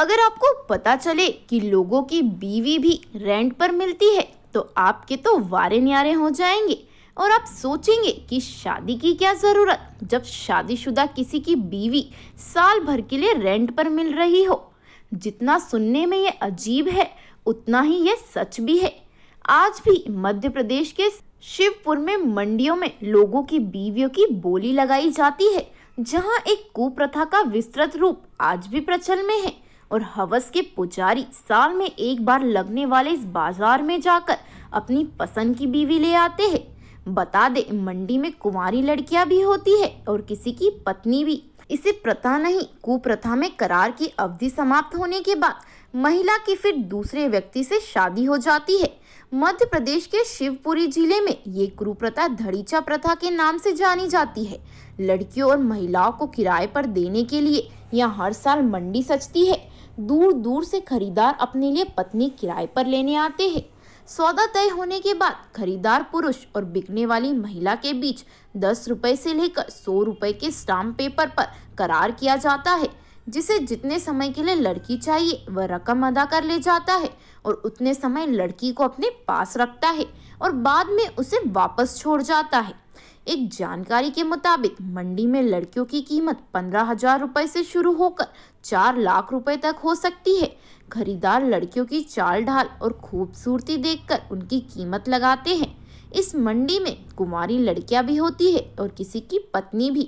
अगर आपको पता चले कि लोगों की बीवी भी रेंट पर मिलती है तो आपके तो वारे न्यारे हो जाएंगे और आप सोचेंगे कि शादी की क्या ज़रूरत जब शादीशुदा किसी की बीवी साल भर के लिए रेंट पर मिल रही हो जितना सुनने में ये अजीब है उतना ही ये सच भी है आज भी मध्य प्रदेश के शिवपुर में मंडियों में लोगों की बीवियों की बोली लगाई जाती है जहां एक कुप्रथा का विस्तृत रूप आज भी प्रचल में है और हवस के पुजारी साल में एक बार लगने वाले इस बाजार में जाकर अपनी पसंद की बीवी ले आते हैं बता दे मंडी में कुमारी लड़कियां भी होती है और किसी की पत्नी भी इसे प्रथा नहीं कुप्रथा में करार की अवधि समाप्त होने के बाद महिला की फिर दूसरे व्यक्ति से शादी हो जाती है मध्य प्रदेश के शिवपुरी जिले में ये कुप्रथा धड़ीचा प्रथा के नाम से जानी जाती है लड़कियों और महिलाओं को किराए पर देने के लिए यहाँ हर साल मंडी सचती है दूर दूर से खरीदार अपने लिए पत्नी किराए पर लेने आते हैं सौदा तय होने के बाद खरीदार पुरुष और बिकने वाली महिला के बीच दस रुपये से लेकर सौ रुपये के स्टाम्प पेपर पर करार किया जाता है जिसे जितने समय के लिए लड़की चाहिए वह रकम अदा कर ले जाता है और उतने समय लड़की को अपने पास रखता है और बाद में उसे वापस छोड़ जाता है एक जानकारी के मुताबिक मंडी में लड़कियों की कीमत पंद्रह हजार रुपए से शुरू होकर चार लाख रुपए तक हो सकती है खरीदार लड़कियों की चाल ढाल और खूबसूरती देखकर उनकी कीमत लगाते हैं इस मंडी में कुमारी लड़कियां भी होती है और किसी की पत्नी भी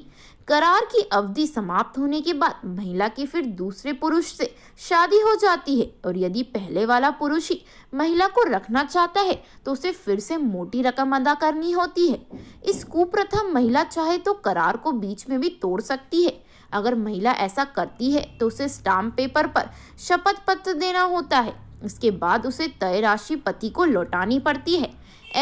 करार की अवधि समाप्त होने के बाद महिला की फिर दूसरे पुरुष से शादी हो जाती है और यदि पहले वाला पुरुष ही महिला को रखना चाहता है तो उसे फिर से मोटी रकम अदा करनी होती है इस कुप्रथा महिला चाहे तो करार को बीच में भी तोड़ सकती है अगर महिला ऐसा करती है तो उसे स्टाम्प पेपर पर शपथ पत्र देना होता है इसके बाद उसे तय राशि पति को लौटानी पड़ती है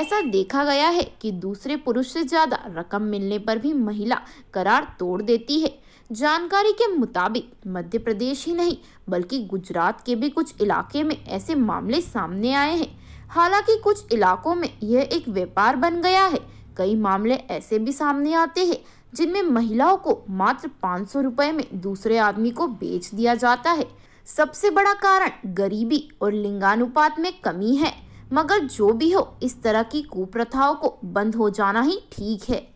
ऐसा देखा गया है कि दूसरे पुरुष से ज़्यादा रकम मिलने पर भी महिला करार तोड़ देती है जानकारी के मुताबिक मध्य प्रदेश ही नहीं बल्कि गुजरात के भी कुछ इलाके में ऐसे मामले सामने आए हैं हालांकि कुछ इलाकों में यह एक व्यापार बन गया है कई मामले ऐसे भी सामने आते हैं जिनमें महिलाओं को मात्र पाँच सौ में दूसरे आदमी को बेच दिया जाता है सबसे बड़ा कारण गरीबी और लिंगानुपात में कमी है मगर जो भी हो इस तरह की कुप्रथाओं को बंद हो जाना ही ठीक है